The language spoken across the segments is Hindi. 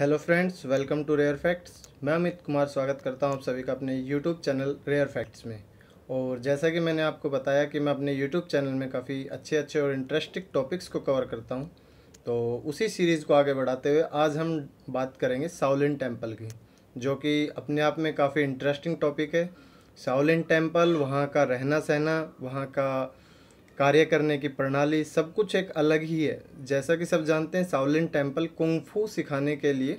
hello friends welcome to rare facts मैं अमित कुमार स्वागत करता हूं आप सभी का अपने यूट्यूब चैनल रेयर फैक्ट्स में और जैसा कि मैंने आपको बताया कि मैं अपने यूट्यूब चैनल में काफ़ी अच्छे अच्छे और इंटरेस्टिंग टॉपिक्स को कवर करता हूं तो उसी सीरीज़ को आगे बढ़ाते हुए आज हम बात करेंगे साउलिन टेम्पल की जो कि अपने आप में काफ़ी इंटरेस्टिंग टॉपिक है साउलिन टेम्पल वहाँ का रहना सहना वहाँ का कार्य करने की प्रणाली सब कुछ एक अलग ही है जैसा कि सब जानते हैं सावलिन टेम्पल कुंगफू सिखाने के लिए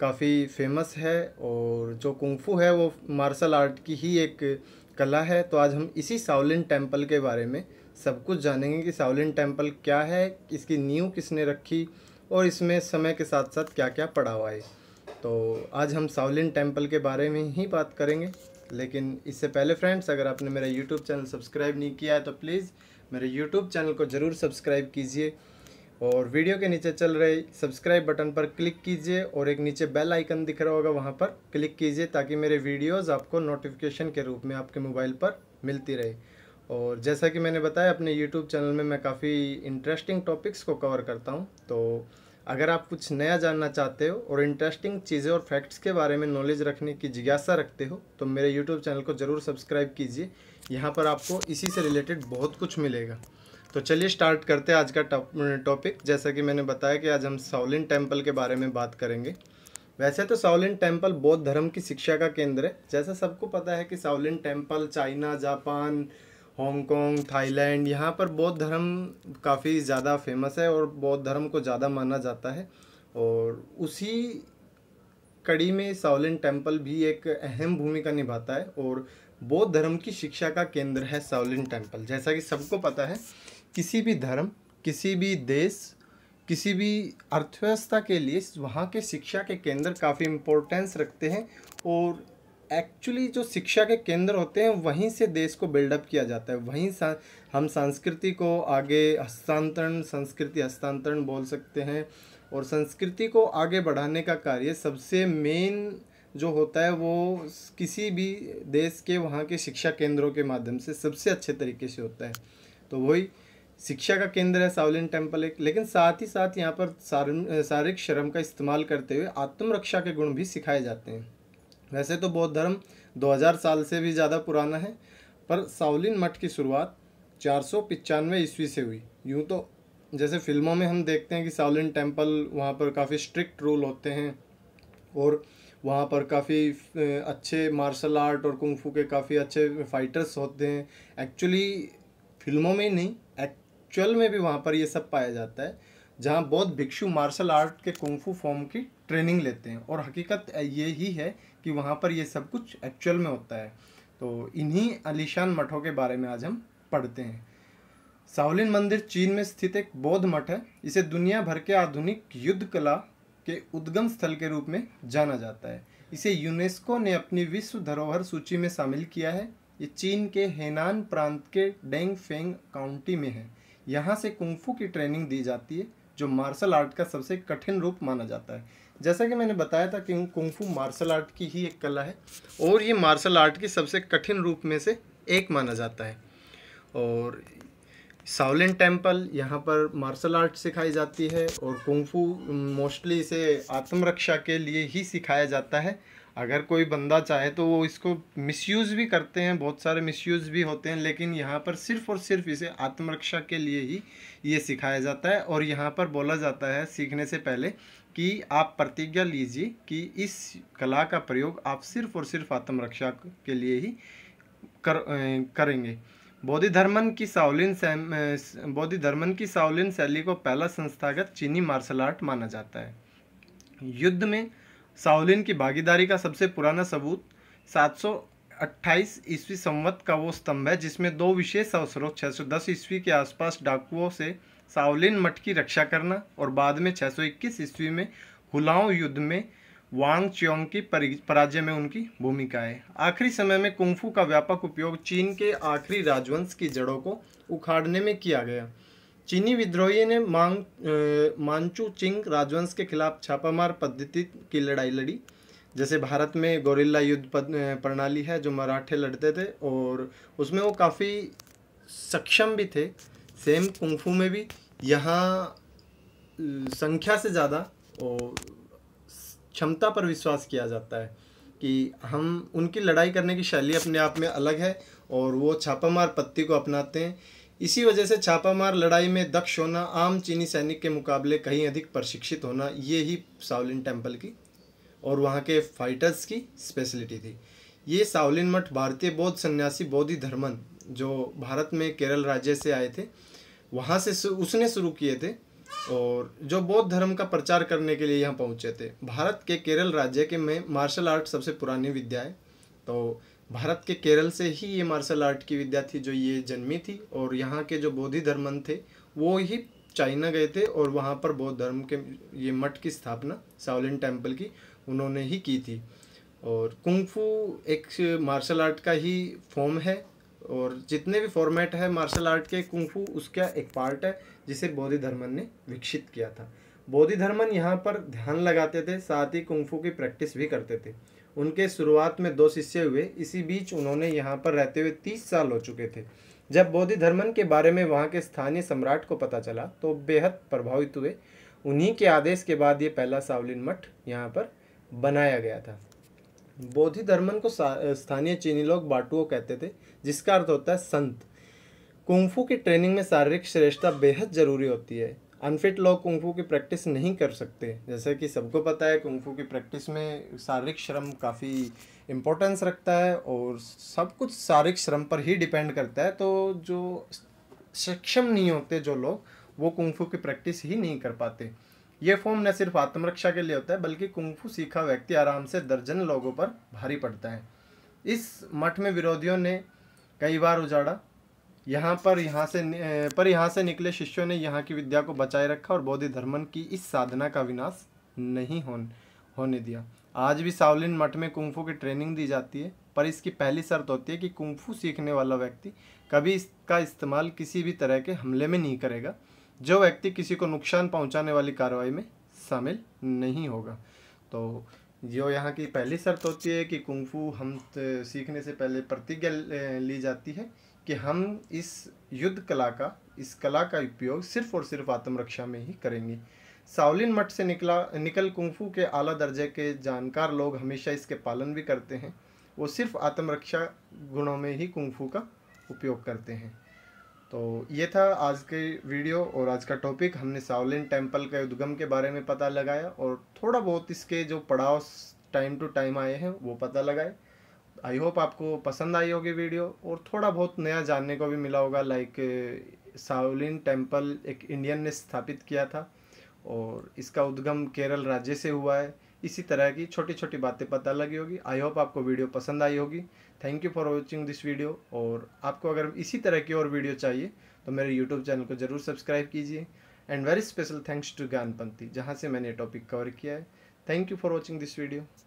काफ़ी फेमस है और जो कुंगफू है वो मार्शल आर्ट की ही एक कला है तो आज हम इसी सावलिन टेम्पल के बारे में सब कुछ जानेंगे कि सावलिन टेम्पल क्या है इसकी नींव किसने रखी और इसमें समय के साथ साथ क्या क्या पड़ाव आए तो आज हम साउलिन टेम्पल के बारे में ही बात करेंगे लेकिन इससे पहले फ्रेंड्स अगर आपने मेरा यूट्यूब चैनल सब्सक्राइब नहीं किया है तो प्लीज़ मेरे यूट्यूब चैनल को ज़रूर सब्सक्राइब कीजिए और वीडियो के नीचे चल रहे सब्सक्राइब बटन पर क्लिक कीजिए और एक नीचे बेल आइकन दिख रहा होगा वहाँ पर क्लिक कीजिए ताकि मेरे वीडियोस आपको नोटिफिकेशन के रूप में आपके मोबाइल पर मिलती रहे और जैसा कि मैंने बताया अपने यूट्यूब चैनल में मैं काफ़ी इंटरेस्टिंग टॉपिक्स को कवर करता हूँ तो अगर आप कुछ नया जानना चाहते हो और इंटरेस्टिंग चीज़ें और फैक्ट्स के बारे में नॉलेज रखने की जिज्ञासा रखते हो तो मेरे यूट्यूब चैनल को ज़रूर सब्सक्राइब कीजिए यहाँ पर आपको इसी से रिलेटेड बहुत कुछ मिलेगा तो चलिए स्टार्ट करते हैं आज का टॉपिक जैसा कि मैंने बताया कि आज हम साउलिन टेम्पल के बारे में बात करेंगे वैसे तो साउलिन टेम्पल बौद्ध धर्म की शिक्षा का केंद्र है जैसा सबको पता है कि Shaolin temple China Japan Hong Kong Thailand यहाँ पर बौद्ध धर्म काफ़ी ज़्यादा फेमस है और बौद्ध धर्म को ज़्यादा माना जाता है और उसी कड़ी में सावलिन टेम्पल भी एक अहम भूमिका निभाता है और बौद्ध धर्म की शिक्षा का केंद्र है सावलिन टेम्पल जैसा कि सबको पता है किसी भी धर्म किसी भी देश किसी भी अर्थव्यवस्था के लिए वहाँ के शिक्षा के केंद्र काफ़ी इम्पोर्टेंस रखते हैं और एक्चुअली जो शिक्षा के केंद्र होते हैं वहीं से देश को बिल्डअप किया जाता है वहीं सा, हम संस्कृति को आगे हस्तांतरण संस्कृति हस्तांतरण बोल सकते हैं और संस्कृति को आगे बढ़ाने का कार्य सबसे मेन जो होता है वो किसी भी देश के वहाँ के शिक्षा केंद्रों के माध्यम से सबसे अच्छे तरीके से होता है तो वही शिक्षा का केंद्र है सावलिन टेम्पल एक लेकिन साथ ही साथ यहाँ पर शारीरिक श्रम का इस्तेमाल करते हुए आत्मरक्षा के गुण भी सिखाए जाते हैं वैसे तो बौद्ध धर्म 2000 साल से भी ज़्यादा पुराना है पर सावलिन मठ की शुरुआत चार सौ ईस्वी से हुई यूँ तो जैसे फिल्मों में हम देखते हैं कि सावलिन टेम्पल वहाँ पर काफ़ी स्ट्रिक्ट रूल होते हैं और वहाँ पर काफ़ी अच्छे मार्शल आर्ट और कुंफू के काफ़ी अच्छे फाइटर्स होते हैं एक्चुअली फिल्मों में नहीं एक्चुअल में भी वहाँ पर ये सब पाया जाता है जहाँ बहुत भिक्षु मार्शल आर्ट के कुंफू फॉर्म की ट्रेनिंग लेते हैं और हकीकत ये ही है कि वहाँ पर ये सब कुछ एक्चुअल में होता है तो इन्हीं अलीशान मठों के बारे में आज हम पढ़ते हैं सावलिन मंदिर चीन में स्थित एक बौद्ध मठ है इसे दुनिया भर के आधुनिक युद्ध कला के उद्गम स्थल के रूप में जाना जाता है इसे यूनेस्को ने अपनी विश्व धरोहर सूची में शामिल किया है ये चीन के हेनान प्रांत के डेंग फेंग काउंटी में है यहाँ से कुंफू की ट्रेनिंग दी जाती है जो मार्शल आर्ट का सबसे कठिन रूप माना जाता है जैसा कि मैंने बताया था कि कुंफू मार्शल आर्ट की ही एक कला है और ये मार्शल आर्ट की सबसे कठिन रूप में से एक माना जाता है और सावलिन टेम्पल यहाँ पर मार्शल आर्ट सिखाई जाती है और कुंफू मोस्टली इसे आत्मरक्षा के लिए ही सिखाया जाता है अगर कोई बंदा चाहे तो वो इसको मिसयूज़ भी करते हैं बहुत सारे मिसयूज़ भी होते हैं लेकिन यहाँ पर सिर्फ़ और सिर्फ इसे आत्मरक्षा के लिए ही ये सिखाया जाता है और यहाँ पर बोला जाता है सीखने से पहले कि आप प्रतिज्ञा लीजिए कि इस कला का प्रयोग आप सिर्फ़ और सिर्फ आत्मरक्षा के लिए ही कर करेंगे बौद्धि धर्मन की सावलिन बौद्धि धर्मन की सावलिन शैली को पहला संस्थागत चीनी मार्शल आर्ट माना जाता है युद्ध में साउलिन की भागीदारी का सबसे पुराना सबूत 728 ईस्वी संवत का वो स्तंभ है जिसमें दो विशेष अवसरों 610 ईस्वी के आसपास डाकुओं से साउलिन मठ की रक्षा करना और बाद में 621 ईस्वी में हुलाओं युद्ध में वांग च्योंग की पराजय में उनकी भूमिका है आखिरी समय में कुंफू का व्यापक उपयोग चीन के आखिरी राजवंश की जड़ों को उखाड़ने में किया गया चीनी विद्रोही ने मांग मांचू चिंग राजवंश के खिलाफ छापामार पद्धति की लड़ाई लड़ी जैसे भारत में गोरिल्ला युद्ध प्रणाली है जो मराठे लड़ते थे और उसमें वो काफ़ी सक्षम भी थे सेम कुंफू में भी यहाँ संख्या से ज़्यादा और क्षमता पर विश्वास किया जाता है कि हम उनकी लड़ाई करने की शैली अपने आप में अलग है और वो छापामार पत्ती को अपनाते हैं इसी वजह से छापामार लड़ाई में दक्ष होना आम चीनी सैनिक के मुकाबले कहीं अधिक प्रशिक्षित होना ये ही सावलिन टेम्पल की और वहाँ के फाइटर्स की स्पेशलिटी थी ये सावलिन मठ भारतीय बौद्ध सन्यासी बौद्धि धर्मन जो भारत में केरल राज्य से आए थे वहाँ से उसने शुरू किए थे और जो बौद्ध धर्म का प्रचार करने के लिए यहाँ पहुँचे थे भारत के केरल राज्य के में मार्शल आर्ट सबसे पुरानी विद्या है तो भारत के केरल से ही ये मार्शल आर्ट की विद्या थी जो ये जन्मी थी और यहाँ के जो बोधि धर्मन थे वो ही चाइना गए थे और वहाँ पर बौद्ध धर्म के ये मठ की स्थापना सावलिन टेम्पल की उन्होंने ही की थी और कुंगफू एक मार्शल आर्ट का ही फॉर्म है और जितने भी फॉर्मेट है मार्शल आर्ट के कुंगफू उसका एक पार्ट है जिसे बौद्ध धर्मन ने विकसित किया था बोधि धर्मन यहाँ पर ध्यान लगाते थे साथ ही कुंफू की प्रैक्टिस भी करते थे उनके शुरुआत में दो शिष्य हुए इसी बीच उन्होंने यहाँ पर रहते हुए तीस साल हो चुके थे जब बोधि धर्मन के बारे में वहाँ के स्थानीय सम्राट को पता चला तो बेहद प्रभावित हुए उन्हीं के आदेश के बाद ये पहला सावलिन मठ यहाँ पर बनाया गया था बोधि धर्मन को स्थानीय चीनी लोग बाटुओ कहते थे जिसका अर्थ होता है संत कुंफू की ट्रेनिंग में शारीरिक श्रेष्ठता बेहद ज़रूरी होती है अनफिट लोग कुंफू की प्रैक्टिस नहीं कर सकते जैसे कि सबको पता है कुंफू की प्रैक्टिस में शारीरिक श्रम काफ़ी इम्पोर्टेंस रखता है और सब कुछ शारीरिक श्रम पर ही डिपेंड करता है तो जो सक्षम नहीं होते जो लोग वो कुंफू की प्रैक्टिस ही नहीं कर पाते ये फॉर्म न सिर्फ आत्मरक्षा के लिए होता है बल्कि कुंफू सीखा व्यक्ति आराम से दर्जन लोगों पर भारी पड़ता है इस मठ में विरोधियों ने कई बार उजाड़ा यहाँ पर यहाँ से पर यहाँ से निकले शिष्यों ने यहाँ की विद्या को बचाए रखा और बौद्ध धर्मन की इस साधना का विनाश नहीं हो होने दिया आज भी सावलिन मठ में कुंफू की ट्रेनिंग दी जाती है पर इसकी पहली शर्त होती है कि कुंफू सीखने वाला व्यक्ति कभी इसका इस्तेमाल किसी भी तरह के हमले में नहीं करेगा जो व्यक्ति किसी को नुकसान पहुंचाने वाली कार्रवाई में शामिल नहीं होगा तो जो यहाँ की पहली शर्त होती है कि कुंफू हम सीखने से पहले प्रतिज्ञा ली जाती है कि हम इस युद्ध कला का इस कला का उपयोग सिर्फ और सिर्फ आत्मरक्षा में ही करेंगे सावलिन मठ से निकला निकल कुंफू के आला दर्जे के जानकार लोग हमेशा इसके पालन भी करते हैं वो सिर्फ आत्मरक्षा गुणों में ही कुंफू का उपयोग करते हैं तो ये था आज के वीडियो और आज का टॉपिक हमने सावलिन टेम्पल के उद्गम के बारे में पता लगाया और थोड़ा बहुत इसके जो पड़ाव टाइम टू टाइम आए हैं वो पता लगाए आई होप आपको पसंद आई होगी वीडियो और थोड़ा बहुत नया जानने को भी मिला होगा लाइक सावलिन टेम्पल एक इंडियन ने स्थापित किया था और इसका उद्गम केरल राज्य से हुआ है इसी तरह की छोटी छोटी बातें पता लगी होगी आई होप आपको वीडियो पसंद आई होगी thank you for watching this video और आपको अगर इसी तरह की और वीडियो चाहिए तो मेरे यूट्यूब चैनल को ज़रूर सब्सक्राइब कीजिए and very special thanks to Gyanpanthi जहाँ से मैंने ये टॉपिक कवर किया है thank you for watching this video